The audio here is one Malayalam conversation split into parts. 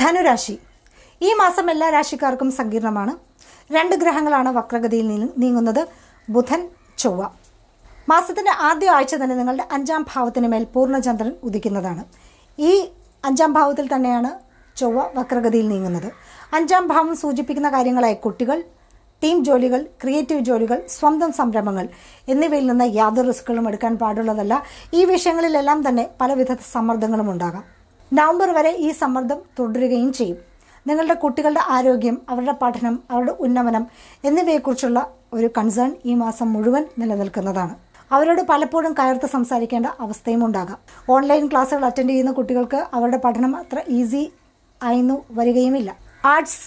ധനുരാശി ഈ മാസം എല്ലാ രാശിക്കാർക്കും സങ്കീർണമാണ് രണ്ട് ഗ്രഹങ്ങളാണ് വക്രഗതിയിൽ നീങ്ങുന്നത് ബുധൻ ചൊവ്വ മാസത്തിൻ്റെ ആദ്യ ആഴ്ച തന്നെ നിങ്ങളുടെ അഞ്ചാം ഭാവത്തിന് മേൽ പൂർണ്ണചന്ദ്രൻ ഉദിക്കുന്നതാണ് ഈ അഞ്ചാം ഭാവത്തിൽ തന്നെയാണ് ചൊവ്വ വക്രഗതിയിൽ നീങ്ങുന്നത് അഞ്ചാം ഭാവം സൂചിപ്പിക്കുന്ന കാര്യങ്ങളായ കുട്ടികൾ ടീം ജോലികൾ ക്രിയേറ്റീവ് ജോലികൾ സ്വന്തം സംരംഭങ്ങൾ എന്നിവയിൽ നിന്ന് യാതൊരു റിസ്ക്കുകളും എടുക്കാൻ പാടുള്ളതല്ല ഈ വിഷയങ്ങളിലെല്ലാം തന്നെ പലവിധ സമ്മർദ്ദങ്ങളും ഉണ്ടാകാം നവംബർ വരെ ഈ സമ്മർദ്ദം തുടരുകയും ചെയ്യും നിങ്ങളുടെ കുട്ടികളുടെ ആരോഗ്യം അവരുടെ പഠനം അവരുടെ ഉന്നമനം എന്നിവയെക്കുറിച്ചുള്ള ഒരു കൺസേൺ ഈ മാസം മുഴുവൻ നിലനിൽക്കുന്നതാണ് അവരോട് പലപ്പോഴും കയർത്ത് സംസാരിക്കേണ്ട അവസ്ഥയും ഉണ്ടാകാം ഓൺലൈൻ ക്ലാസ്സുകൾ അറ്റൻഡ് ചെയ്യുന്ന കുട്ടികൾക്ക് അവരുടെ പഠനം അത്ര ഈസി ആയിന്നു വരികയുമില്ല ആർട്സ്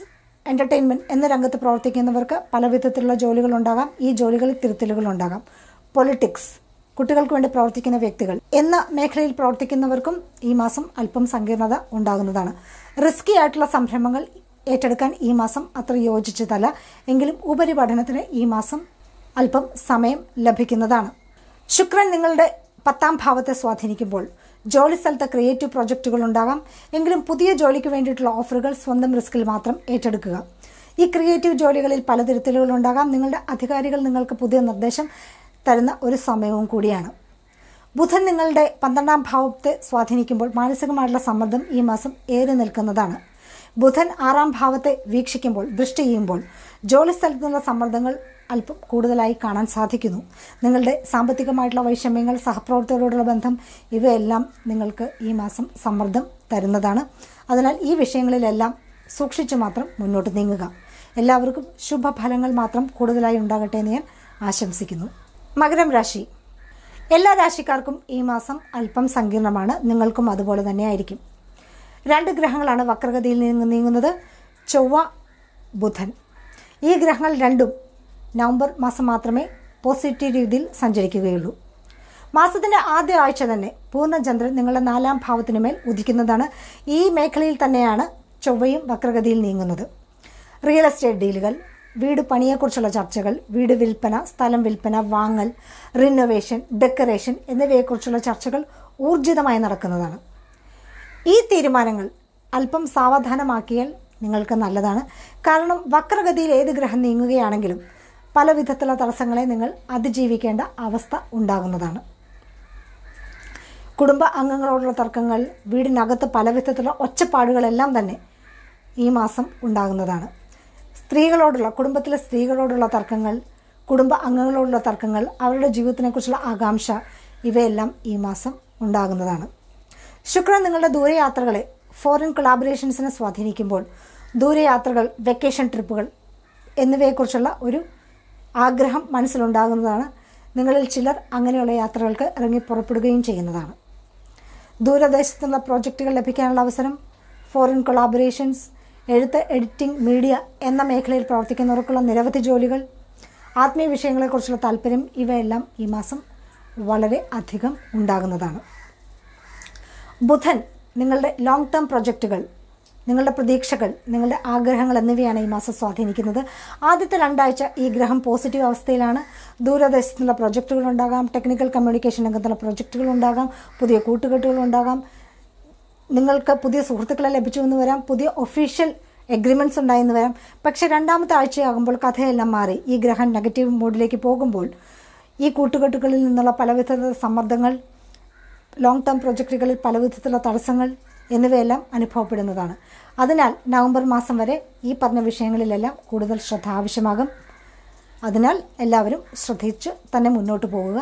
എൻ്റർടൈൻമെൻറ്റ് എന്ന രംഗത്ത് പ്രവർത്തിക്കുന്നവർക്ക് പല വിധത്തിലുള്ള ജോലികളുണ്ടാകാം ഈ ജോലികളിൽ ഉണ്ടാകാം പൊളിറ്റിക്സ് കുട്ടികൾക്ക് വേണ്ടി പ്രവർത്തിക്കുന്ന വ്യക്തികൾ എന്ന മേഖലയിൽ പ്രവർത്തിക്കുന്നവർക്കും ഈ മാസം അല്പം സങ്കീർണത ഉണ്ടാകുന്നതാണ് റിസ്കി ആയിട്ടുള്ള സംരംഭങ്ങൾ ഏറ്റെടുക്കാൻ ഈ മാസം അത്ര യോജിച്ചതല്ല എങ്കിലും ഉപരിപഠനത്തിന് ഈ മാസം അല്പം സമയം ലഭിക്കുന്നതാണ് ശുക്രൻ നിങ്ങളുടെ പത്താം ഭാവത്തെ സ്വാധീനിക്കുമ്പോൾ ജോലി സ്ഥലത്ത് ക്രിയേറ്റീവ് പ്രൊജക്ടുകൾ ഉണ്ടാകാം എങ്കിലും പുതിയ ജോലിക്ക് വേണ്ടിയിട്ടുള്ള ഓഫറുകൾ സ്വന്തം റിസ്കിൽ മാത്രം ഏറ്റെടുക്കുക ഈ ക്രിയേറ്റീവ് ജോലികളിൽ പല ഉണ്ടാകാം നിങ്ങളുടെ അധികാരികൾ നിങ്ങൾക്ക് പുതിയ നിർദ്ദേശം തരുന്ന ഒരു സമയവും കൂടിയാണ് ബുധൻ നിങ്ങളുടെ പന്ത്രണ്ടാം ഭാവത്തെ സ്വാധീനിക്കുമ്പോൾ മാനസികമായിട്ടുള്ള സമ്മർദ്ദം ഈ മാസം ഏറി നിൽക്കുന്നതാണ് ബുധൻ ആറാം ഭാവത്തെ വീക്ഷിക്കുമ്പോൾ ദൃഷ്ടി ചെയ്യുമ്പോൾ ജോലി സ്ഥലത്തു സമ്മർദ്ദങ്ങൾ അല്പം കൂടുതലായി കാണാൻ സാധിക്കുന്നു നിങ്ങളുടെ സാമ്പത്തികമായിട്ടുള്ള വൈഷമ്യങ്ങൾ സഹപ്രവർത്തകരോടുള്ള ബന്ധം ഇവയെല്ലാം നിങ്ങൾക്ക് ഈ മാസം സമ്മർദ്ദം തരുന്നതാണ് അതിനാൽ ഈ വിഷയങ്ങളിലെല്ലാം സൂക്ഷിച്ചു മാത്രം മുന്നോട്ട് നീങ്ങുക എല്ലാവർക്കും ശുഭഫലങ്ങൾ മാത്രം കൂടുതലായി ഉണ്ടാകട്ടെ എന്ന് ഞാൻ ആശംസിക്കുന്നു മകരം രാശി എല്ലാ രാശിക്കാർക്കും ഈ മാസം അല്പം സങ്കീർണമാണ് നിങ്ങൾക്കും അതുപോലെ തന്നെ ആയിരിക്കും രണ്ട് ഗ്രഹങ്ങളാണ് വക്രഗതിയിൽ നീങ്ങുന്നത് ചൊവ്വ ബുധൻ ഈ ഗ്രഹങ്ങൾ രണ്ടും നവംബർ മാസം മാത്രമേ പോസിറ്റീവ് രീതിയിൽ സഞ്ചരിക്കുകയുള്ളൂ മാസത്തിൻ്റെ ആദ്യ ആഴ്ച തന്നെ പൂർണ്ണചന്ദ്രൻ നിങ്ങളുടെ നാലാം മേൽ ഉദിക്കുന്നതാണ് ഈ മേഖലയിൽ തന്നെയാണ് ചൊവ്വയും വക്രഗതിയിൽ നീങ്ങുന്നത് റിയൽ എസ്റ്റേറ്റ് ഡീലുകൾ വീട് പണിയെക്കുറിച്ചുള്ള ചർച്ചകൾ വീട് വിൽപ്പന സ്ഥലം വിൽപ്പന വാങ്ങൽ റിനോവേഷൻ ഡെക്കറേഷൻ എന്നിവയെക്കുറിച്ചുള്ള ചർച്ചകൾ ഊർജിതമായി നടക്കുന്നതാണ് ഈ തീരുമാനങ്ങൾ അല്പം സാവധാനമാക്കിയാൽ നിങ്ങൾക്ക് നല്ലതാണ് കാരണം വക്രഗതിയിൽ ഏത് ഗ്രഹം നീങ്ങുകയാണെങ്കിലും പല വിധത്തിലുള്ള തടസ്സങ്ങളെ നിങ്ങൾ അതിജീവിക്കേണ്ട അവസ്ഥ ഉണ്ടാകുന്നതാണ് കുടുംബ അംഗങ്ങളോടുള്ള തർക്കങ്ങൾ വീടിനകത്ത് പല വിധത്തിലുള്ള ഒച്ചപ്പാടുകളെല്ലാം തന്നെ ഈ മാസം ഉണ്ടാകുന്നതാണ് സ്ത്രീകളോടുള്ള കുടുംബത്തിലെ സ്ത്രീകളോടുള്ള തർക്കങ്ങൾ കുടുംബ അംഗങ്ങളോടുള്ള തർക്കങ്ങൾ അവരുടെ ജീവിതത്തിനെക്കുറിച്ചുള്ള ആകാംക്ഷ ഇവയെല്ലാം ഈ മാസം ഉണ്ടാകുന്നതാണ് ശുക്രൻ നിങ്ങളുടെ ദൂരയാത്രകളെ ഫോറിൻ കൊളാബറേഷൻസിനെ സ്വാധീനിക്കുമ്പോൾ ദൂരയാത്രകൾ വെക്കേഷൻ ട്രിപ്പുകൾ എന്നിവയെക്കുറിച്ചുള്ള ഒരു ആഗ്രഹം മനസ്സിലുണ്ടാകുന്നതാണ് നിങ്ങളിൽ ചിലർ അങ്ങനെയുള്ള യാത്രകൾക്ക് ഇറങ്ങി പുറപ്പെടുകയും ചെയ്യുന്നതാണ് ദൂരദേശത്തുള്ള പ്രോജക്റ്റുകൾ ലഭിക്കാനുള്ള അവസരം ഫോറിൻ കൊളാബറേഷൻസ് എഴുത്ത് എഡിറ്റിംഗ് മീഡിയ എന്ന മേഖലയിൽ പ്രവർത്തിക്കുന്നവർക്കുള്ള നിരവധി ജോലികൾ ആത്മീയ വിഷയങ്ങളെക്കുറിച്ചുള്ള താല്പര്യം ഇവയെല്ലാം ഈ മാസം വളരെ അധികം ഉണ്ടാകുന്നതാണ് ബുധൻ നിങ്ങളുടെ ലോങ് ടേം പ്രൊജക്റ്റുകൾ നിങ്ങളുടെ പ്രതീക്ഷകൾ നിങ്ങളുടെ ആഗ്രഹങ്ങൾ എന്നിവയാണ് ഈ മാസം സ്വാധീനിക്കുന്നത് ആദ്യത്തെ രണ്ടാഴ്ച ഈ ഗ്രഹം പോസിറ്റീവ് അവസ്ഥയിലാണ് ദൂരദേശത്തുള്ള പ്രൊജക്റ്റുകൾ ഉണ്ടാകാം ടെക്നിക്കൽ കമ്മ്യൂണിക്കേഷൻ രംഗത്തുള്ള പ്രൊജക്റ്റുകൾ ഉണ്ടാകാം പുതിയ കൂട്ടുകെട്ടുകൾ ഉണ്ടാകാം നിങ്ങൾക്ക് പുതിയ സുഹൃത്തുക്കളെ ലഭിച്ചു എന്ന് വരാം പുതിയ ഒഫീഷ്യൽ എഗ്രിമെൻറ്റ്സ് ഉണ്ടായെന്ന് വരാം പക്ഷേ രണ്ടാമത്തെ ആഴ്ചയാകുമ്പോൾ കഥയെല്ലാം മാറി ഈ ഗ്രഹം നെഗറ്റീവ് മൂഡിലേക്ക് പോകുമ്പോൾ ഈ കൂട്ടുകെട്ടുകളിൽ നിന്നുള്ള പലവിധ സമ്മർദ്ദങ്ങൾ ലോങ് ടേം പ്രൊജക്റ്റുകളിൽ പലവിധത്തിലുള്ള തടസ്സങ്ങൾ എന്നിവയെല്ലാം അനുഭവപ്പെടുന്നതാണ് അതിനാൽ നവംബർ മാസം വരെ ഈ പറഞ്ഞ വിഷയങ്ങളിലെല്ലാം കൂടുതൽ ശ്രദ്ധ ആവശ്യമാകും അതിനാൽ എല്ലാവരും ശ്രദ്ധിച്ച് തന്നെ മുന്നോട്ട് പോവുക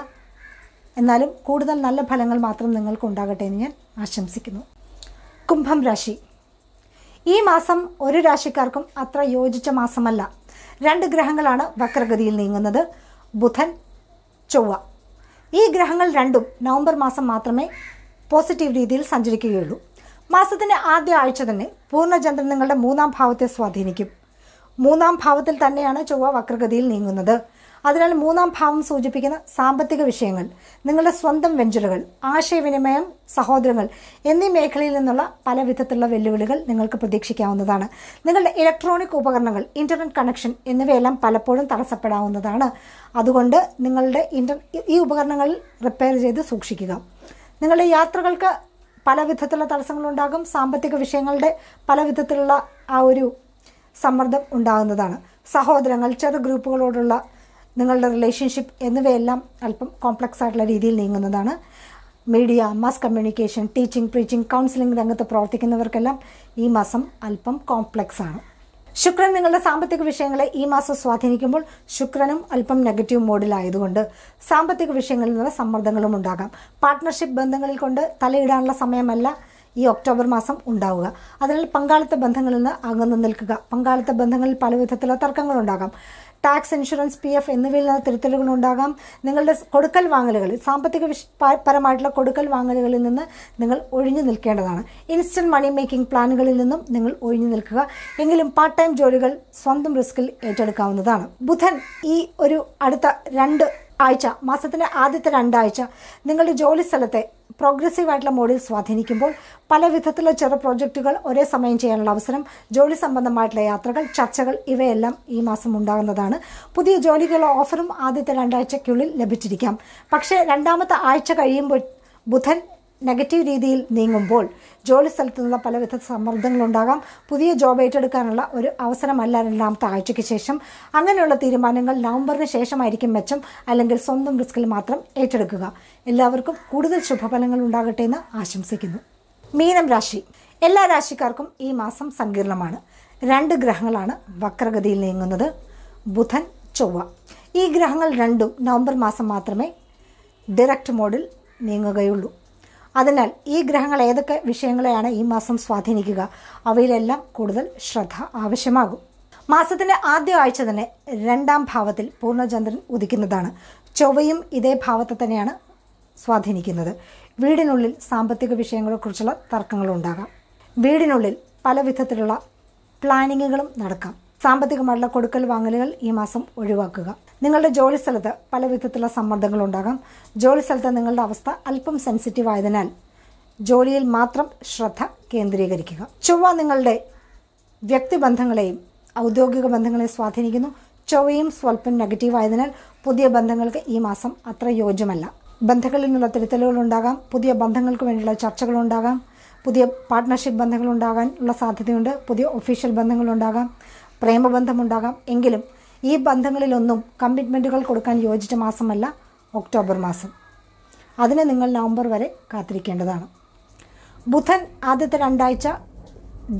എന്നാലും കൂടുതൽ നല്ല ഫലങ്ങൾ മാത്രം നിങ്ങൾക്ക് ഉണ്ടാകട്ടെ എന്ന് ഞാൻ ആശംസിക്കുന്നു കുംഭം രാശി ഈ മാസം ഒരു രാശിക്കാർക്കും അത്ര യോജിച്ച മാസമല്ല രണ്ട് ഗ്രഹങ്ങളാണ് വക്രഗതിയിൽ നീങ്ങുന്നത് ബുധൻ ചൊവ്വ ഈ ഗ്രഹങ്ങൾ രണ്ടും നവംബർ മാസം മാത്രമേ പോസിറ്റീവ് രീതിയിൽ സഞ്ചരിക്കുകയുള്ളൂ മാസത്തിൻ്റെ ആദ്യ ആഴ്ച തന്നെ പൂർണ്ണചന്ദ്രൻ നിങ്ങളുടെ മൂന്നാം ഭാവത്തെ സ്വാധീനിക്കും മൂന്നാം ഭാവത്തിൽ തന്നെയാണ് ചൊവ്വ വക്രഗതിയിൽ നീങ്ങുന്നത് അതിനാൽ മൂന്നാം ഭാവം സൂചിപ്പിക്കുന്ന സാമ്പത്തിക വിഷയങ്ങൾ നിങ്ങളുടെ സ്വന്തം വെഞ്ചറുകൾ ആശയവിനിമയം സഹോദരങ്ങൾ എന്നീ മേഖലയിൽ നിന്നുള്ള പല വിധത്തിലുള്ള വെല്ലുവിളികൾ നിങ്ങൾക്ക് പ്രതീക്ഷിക്കാവുന്നതാണ് നിങ്ങളുടെ ഇലക്ട്രോണിക് ഉപകരണങ്ങൾ ഇന്റർനെറ്റ് കണക്ഷൻ എന്നിവയെല്ലാം പലപ്പോഴും തടസ്സപ്പെടാവുന്നതാണ് അതുകൊണ്ട് നിങ്ങളുടെ ഇന്റർ ഈ ഉപകരണങ്ങൾ റിപ്പയർ ചെയ്ത് സൂക്ഷിക്കുക നിങ്ങളുടെ യാത്രകൾക്ക് പല വിധത്തിലുള്ള തടസ്സങ്ങളുണ്ടാകും സാമ്പത്തിക വിഷയങ്ങളുടെ പല വിധത്തിലുള്ള ആ ഒരു സമ്മർദ്ദം ഉണ്ടാകുന്നതാണ് സഹോദരങ്ങൾ ചെറു ഗ്രൂപ്പുകളോടുള്ള നിങ്ങളുടെ റിലേഷൻഷിപ്പ് എന്നിവയെല്ലാം അല്പം കോംപ്ലക്സ് ആയിട്ടുള്ള രീതിയിൽ നീങ്ങുന്നതാണ് media mass communication teaching preaching counselling രംഗത്ത് പ്രവർത്തിക്കുന്നവർക്കെല്ലാം ഈ മാസം അല്പം കോംപ്ലക്സ് ആണ് ശുക്രൻ നിങ്ങളുടെ സാമ്പത്തിക വിഷയങ്ങളെ ഈ മാസം സ്വാധീനിക്കുമ്പോൾ ശുക്രനും അല്പം നെഗറ്റീവ് മോഡിലായതുകൊണ്ട് സാമ്പത്തിക വിഷയങ്ങളിൽ നിന്ന് സമ്മർദ്ദങ്ങളും ഉണ്ടാകാം പാർട്ട്ണർഷിപ്പ് ബന്ധങ്ങളിൽ കൊണ്ട് തലയിടാനുള്ള സമയമല്ല ഈ ഒക്ടോബർ മാസം ഉണ്ടാവുക അതിനാൽ പങ്കാളിത്ത ബന്ധങ്ങളിൽ നിന്ന് അകന്നു നിൽക്കുക പങ്കാളിത്ത ബന്ധങ്ങളിൽ പല വിധത്തിലുള്ള തർക്കങ്ങളുണ്ടാകാം ടാക്സ് ഇൻഷുറൻസ് പി എഫ് എന്നിവയിൽ നിന്ന് തിരുത്തലുകൾ ഉണ്ടാകാം നിങ്ങളുടെ കൊടുക്കൽ വാങ്ങലുകളിൽ സാമ്പത്തിക വിഷ പരമായിട്ടുള്ള കൊടുക്കൽ വാങ്ങലുകളിൽ നിന്ന് നിങ്ങൾ ഒഴിഞ്ഞു നിൽക്കേണ്ടതാണ് ഇൻസ്റ്റന്റ് മണി മേക്കിംഗ് പ്ലാനുകളിൽ നിന്നും നിങ്ങൾ ഒഴിഞ്ഞു നിൽക്കുക എങ്കിലും പാർട്ട് ടൈം ജോലികൾ സ്വന്തം റിസ്കിൽ ഏറ്റെടുക്കാവുന്നതാണ് ബുധൻ ഈ ഒരു അടുത്ത രണ്ട് ആഴ്ച മാസത്തിൻ്റെ ആദ്യത്തെ രണ്ടാഴ്ച നിങ്ങളുടെ ജോലി സ്ഥലത്തെ പ്രോഗ്രസീവ് ആയിട്ടുള്ള മോഡിൽ സ്വാധീനിക്കുമ്പോൾ പല വിധത്തിലുള്ള ചെറു പ്രോജക്റ്റുകൾ ഒരേ സമയം ചെയ്യാനുള്ള അവസരം ജോലി സംബന്ധമായിട്ടുള്ള യാത്രകൾ ചർച്ചകൾ ഇവയെല്ലാം ഈ മാസം ഉണ്ടാകുന്നതാണ് പുതിയ ജോലികളുടെ ഓഫറും ആദ്യത്തെ രണ്ടാഴ്ചയ്ക്കുള്ളിൽ ലഭിച്ചിരിക്കാം പക്ഷേ രണ്ടാമത്തെ ആഴ്ച കഴിയുമ്പോൾ ബുധൻ നെഗറ്റീവ് രീതിയിൽ നീങ്ങുമ്പോൾ ജോലി സ്ഥലത്തു നിന്നുള്ള പലവിധ സമ്മർദ്ദങ്ങളുണ്ടാകാം പുതിയ ജോബ് ഏറ്റെടുക്കാനുള്ള ഒരു അവസരമല്ല രണ്ടാമത്തെ ആഴ്ചയ്ക്ക് ശേഷം അങ്ങനെയുള്ള തീരുമാനങ്ങൾ നവംബറിന് ശേഷമായിരിക്കും മെച്ചം അല്ലെങ്കിൽ സ്വന്തം റിസ്കിൽ മാത്രം ഏറ്റെടുക്കുക എല്ലാവർക്കും കൂടുതൽ ശുഭഫലങ്ങൾ ഉണ്ടാകട്ടെ എന്ന് ആശംസിക്കുന്നു മീനം രാശി എല്ലാ രാശിക്കാർക്കും ഈ മാസം സങ്കീർണമാണ് രണ്ട് ഗ്രഹങ്ങളാണ് വക്രഗതിയിൽ നീങ്ങുന്നത് ബുധൻ ചൊവ്വ ഈ ഗ്രഹങ്ങൾ രണ്ടും നവംബർ മാസം മാത്രമേ ഡയറക്റ്റ് മോഡിൽ നീങ്ങുകയുള്ളൂ അതിനാൽ ഈ ഗ്രഹങ്ങൾ ഏതൊക്കെ വിഷയങ്ങളെയാണ് ഈ മാസം സ്വാധീനിക്കുക അവയിലെല്ലാം കൂടുതൽ ശ്രദ്ധ ആവശ്യമാകും മാസത്തിന്റെ ആദ്യ ആഴ്ച തന്നെ രണ്ടാം ഭാവത്തിൽ പൂർണ്ണചന്ദ്രൻ ഉദിക്കുന്നതാണ് ചൊവ്വയും ഇതേ ഭാവത്തെ തന്നെയാണ് സ്വാധീനിക്കുന്നത് വീടിനുള്ളിൽ സാമ്പത്തിക വിഷയങ്ങളെക്കുറിച്ചുള്ള തർക്കങ്ങളുണ്ടാകാം വീടിനുള്ളിൽ പല വിധത്തിലുള്ള പ്ലാനിങ്ങുകളും നടക്കാം സാമ്പത്തികമായിട്ടുള്ള കൊടുക്കൽ വാങ്ങലുകൾ ഈ മാസം ഒഴിവാക്കുക നിങ്ങളുടെ ജോലി സ്ഥലത്ത് പല വിധത്തിലുള്ള സമ്മർദ്ദങ്ങളുണ്ടാകാം ജോലി സ്ഥലത്ത് നിങ്ങളുടെ അവസ്ഥ അല്പം സെൻസിറ്റീവ് ആയതിനാൽ ജോലിയിൽ മാത്രം ശ്രദ്ധ കേന്ദ്രീകരിക്കുക ചൊവ്വ നിങ്ങളുടെ വ്യക്തിബന്ധങ്ങളെയും ഔദ്യോഗിക ബന്ധങ്ങളെ സ്വാധീനിക്കുന്നു ചൊവ്വയും സ്വല്പം നെഗറ്റീവ് ആയതിനാൽ പുതിയ ബന്ധങ്ങൾക്ക് ഈ മാസം അത്ര യോജ്യമല്ല ബന്ധങ്ങളിൽ നിന്നുള്ള തിരുത്തലുകൾ ഉണ്ടാകാം പുതിയ ബന്ധങ്ങൾക്ക് വേണ്ടിയുള്ള ചർച്ചകളുണ്ടാകാം പുതിയ പാർട്ട്ണർഷിപ്പ് ബന്ധങ്ങളുണ്ടാകാൻ ഉള്ള സാധ്യതയുണ്ട് പുതിയ ഒഫീഷ്യൽ ബന്ധങ്ങളുണ്ടാകാം പ്രേമബന്ധമുണ്ടാകാം എങ്കിലും ഈ ബന്ധങ്ങളിലൊന്നും കമ്മിറ്റ്മെൻറ്റുകൾ കൊടുക്കാൻ യോജിച്ച മാസമല്ല ഒക്ടോബർ മാസം അതിന് നിങ്ങൾ നവംബർ വരെ കാത്തിരിക്കേണ്ടതാണ് ബുധൻ ആദ്യത്തെ രണ്ടാഴ്ച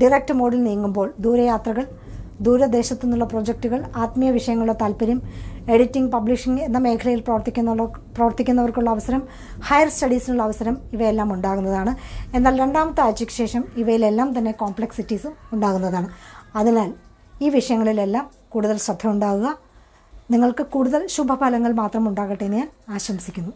ഡിറക്റ്റ് മോഡിൽ നീങ്ങുമ്പോൾ ദൂരയാത്രകൾ ദൂരദേശത്തു നിന്നുള്ള പ്രൊജക്റ്റുകൾ ആത്മീയ വിഷയങ്ങളുടെ താല്പര്യം എഡിറ്റിംഗ് പബ്ലിഷിംഗ് എന്ന മേഖലയിൽ പ്രവർത്തിക്കുന്ന പ്രവർത്തിക്കുന്നവർക്കുള്ള അവസരം ഹയർ സ്റ്റഡീസിനുള്ള അവസരം ഇവയെല്ലാം ഉണ്ടാകുന്നതാണ് എന്നാൽ രണ്ടാമത്തെ ആഴ്ചയ്ക്ക് ശേഷം ഇവയിലെല്ലാം തന്നെ കോംപ്ലക്സിറ്റീസും ഉണ്ടാകുന്നതാണ് അതിനാൽ ഈ വിഷയങ്ങളിലെല്ലാം കൂടുതൽ ശ്രദ്ധ ഉണ്ടാകുക നിങ്ങൾക്ക് കൂടുതൽ ശുഭഫലങ്ങൾ മാത്രം ഉണ്ടാകട്ടെ എന്ന് ഞാൻ ആശംസിക്കുന്നു